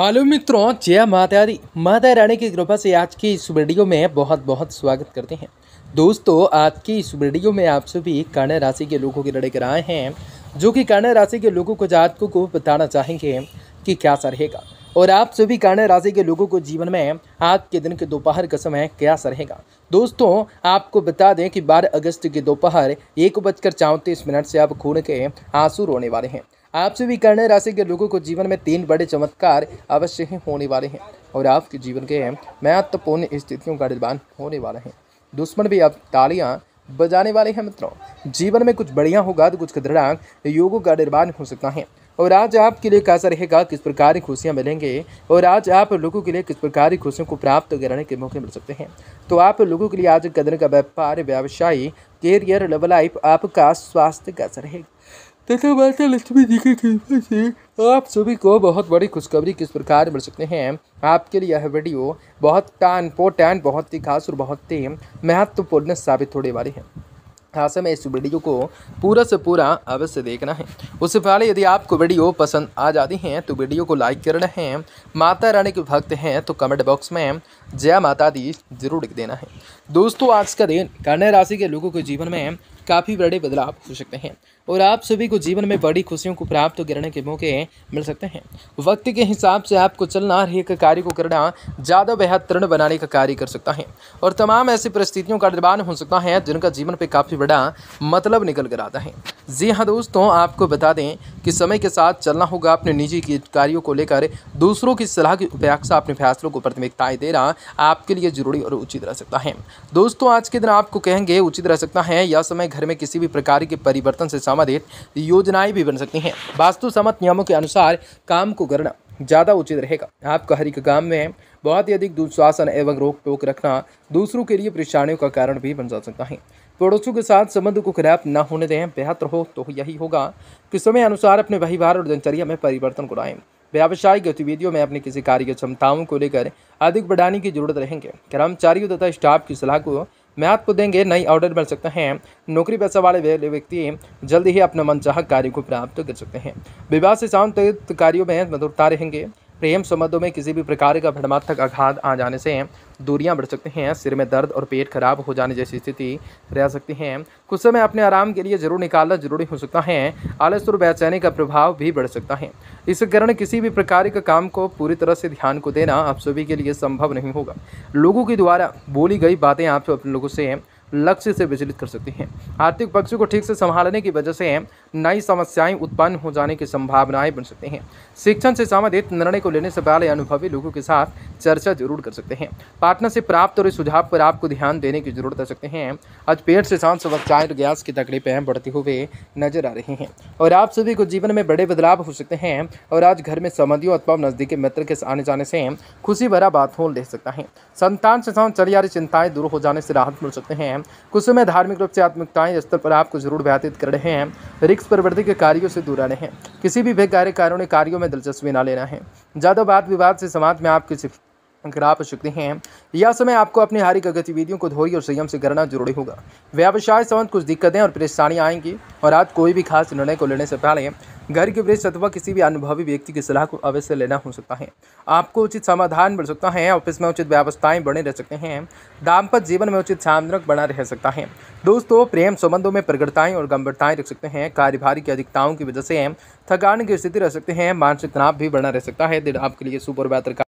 hello मित्रों जय माता दी माता रानी की कृपा से आज की इस वीडियो में बहुत बहुत स्वागत करते हैं दोस्तों आज की इस वीडियो में आप सभी कर्ण राशि के लोगों की लड़े कराए हैं जो कि कर्ण राशि के लोगों को जातकों को बताना चाहेंगे कि क्या सा रहेगा और आप सभी कर्ण राशि के लोगों को जीवन में आज के दिन के दोपहर का समय क्या सा रहेगा दोस्तों आपको बता दें कि बारह अगस्त के दोपहर एक बजकर चौंतीस मिनट से आप खून के आंसू रोने वाले हैं आपसे भी कर्ण राशि के लोगों को जीवन में तीन बड़े चमत्कार अवश्य ही होने वाले हैं और आपके जीवन के महत्वपूर्ण स्थितियों का निर्माण होने वाला है दुश्मन भी अब तालियाँ बजाने वाले हैं मित्रों जीवन में कुछ बढ़िया होगा तो कुछ खतरनाक योगों का निर्माण हो सकता है और आज आपके लिए कैसा रहेगा किस प्रकार की खुशियाँ मिलेंगे और आज आप लोगों के लिए किस प्रकार की खुशियों को प्राप्त करने के मौके मिल सकते हैं तो आप लोगों के लिए आज कदर का व्यापार व्यवसायी कैरियर लव लाइफ आपका स्वास्थ्य कैसा रहेगा तथा माता लक्ष्मी जी की कृपा से आप सभी को बहुत बड़ी खुशखबरी किस प्रकार मिल सकते हैं आपके लिए यह वीडियो बहुत टान पोटैन बहुत ही खास और बहुत ही महत्वपूर्ण साबित होने वाली है ऐसे में इस वीडियो को पूरा से पूरा अवश्य देखना है उससे पहले यदि आपको वीडियो पसंद आ जाती हैं तो वीडियो को लाइक करना है माता रानी के भक्त हैं तो कमेंट बॉक्स में जय माता दी जरूर लिख देना है दोस्तों आज का दिन कन्या राशि के लोगों के जीवन में काफ़ी बड़े बदलाव हो सकते हैं और आप सभी को जीवन में बड़ी खुशियों को प्राप्त करने के मौके मिल सकते हैं वक्त के हिसाब से आपको चलना हर एक कार्य को करना ज़्यादा बेहतरीन बनाने का कार्य कर सकता है और तमाम ऐसी परिस्थितियों का निर्माण हो सकता है जिनका जीवन पर काफ़ी बड़ा मतलब निकल कर आता है जी हाँ दोस्तों आपको बता दें कि समय के साथ चलना होगा अपने निजी कार्यों को लेकर दूसरों की सलाह की उपेक्षा अपने फैसलों को प्राथमिकताएं देना आपके लिए जरूरी और उचित रह सकता है दोस्तों आज के दिन आपको कहेंगे उचित रह सकता है यह समय घर में किसी भी प्रकार के परिवर्तन से संबंधित योजनाएं भी बन सकती हैं वास्तु सम्मत नियमों के अनुसार काम को करना ज़्यादा उचित रहेगा आपका हर एक काम में बहुत ही अधिक दुशासन एवं रोक टोक रखना दूसरों के लिए परेशानियों का कारण भी बन जा सकता है पड़ोसियों के साथ संबंध को खराब न होने दें बेहतर हो तो यही होगा कि समय अनुसार अपने व्यवहार और दिनचर्या में परिवर्तन कराएं व्यावसायिक गतिविधियों में अपनी किसी कार्य क्षमताओं को लेकर अधिक बढ़ाने की जरूरत रहेंगे कर्मचारियों तथा स्टाफ की सलाह को महत्व देंगे नई ऑर्डर मिल सकते हैं नौकरी पैसा वाले व्यक्ति जल्द ही अपना मनचाह कार्य को प्राप्त कर सकते हैं विवाह से शांत कार्यों में मधुरता रहेंगे प्रेम संबंधों में किसी भी प्रकार का भ्रमात्मक आघात आ जाने से दूरियां बढ़ सकती हैं सिर में दर्द और पेट खराब हो जाने जैसी स्थिति रह सकती है कुछ समय अपने आराम के लिए जरूर निकालना जरूरी हो सकता है आलस और बेचैनी का प्रभाव भी बढ़ सकता है इस कारण किसी भी प्रकार का काम को पूरी तरह से ध्यान को देना आप सभी के लिए संभव नहीं होगा लोगों के द्वारा बोली गई बातें आप अपने लोगों से लक्ष्य से विचलित कर सकती हैं आर्थिक पक्ष को ठीक से संभालने की वजह से नई समस्याएं उत्पन्न हो जाने की संभावनाएं बन सकती हैं शिक्षण से संबंधित निर्णय को लेने से पहले अनुभवी लोगों के साथ चर्चा जरूर कर सकते हैं पार्टनर से प्राप्त और सुझाव पर आपको ध्यान देने की जरूरत रख सकते हैं आज पेट से सांस और गैस की तकलीफें बढ़ती हुए नजर आ रही हैं और आप सभी को जीवन में बड़े बदलाव हो सकते हैं और आज घर में संबंधियों अथवा नज़दीकी मित्र के आने जाने से खुशी भरा बात हो ले सकता है संतान से साथ चली आ रही चिंताएं दूर हो जाने से राहत मिल सकते हैं हैं कुछ समय धार्मिक रूप से आत्मिकताएं स्तर पर आपको जरूर व्यतीत कर रहे हैं रिक्स प्रवृत्ति के कार्यों से दूर रहने हैं किसी भी बेकार्य कारणों कार्यों में दिलचस्पी ना लेना है ज़्यादा वाद विवाद से समाज में आप किसी अगर आप सकते हैं यह समय आपको अपनी हारिक गतिविधियों को धोई और संयम से करना जरूरी होगा व्यवसाय संबंध कुछ दिक्कतें और परेशानियाँ आएंगी और आज कोई भी खास निर्णय को लेने से पहले घर के वृक्ष अथवा किसी भी अनुभवी व्यक्ति की सलाह को अवश्य लेना हो सकता है आपको उचित समाधान मिल सकता है ऑफिस में उचित व्यवस्थाएं बने रह सकते हैं दाम्पत्य जीवन में उचित सामरक बना रह सकता है दोस्तों प्रेम संबंधों में प्रगढ़ताएं और गंभीरताएं रख सकते हैं कार्यभारी की अधिकताओं की वजह से थकान की स्थिति रह सकते हैं मानसिक तनाव भी बना रह सकता है दिन आपके लिए सुपर बेहतर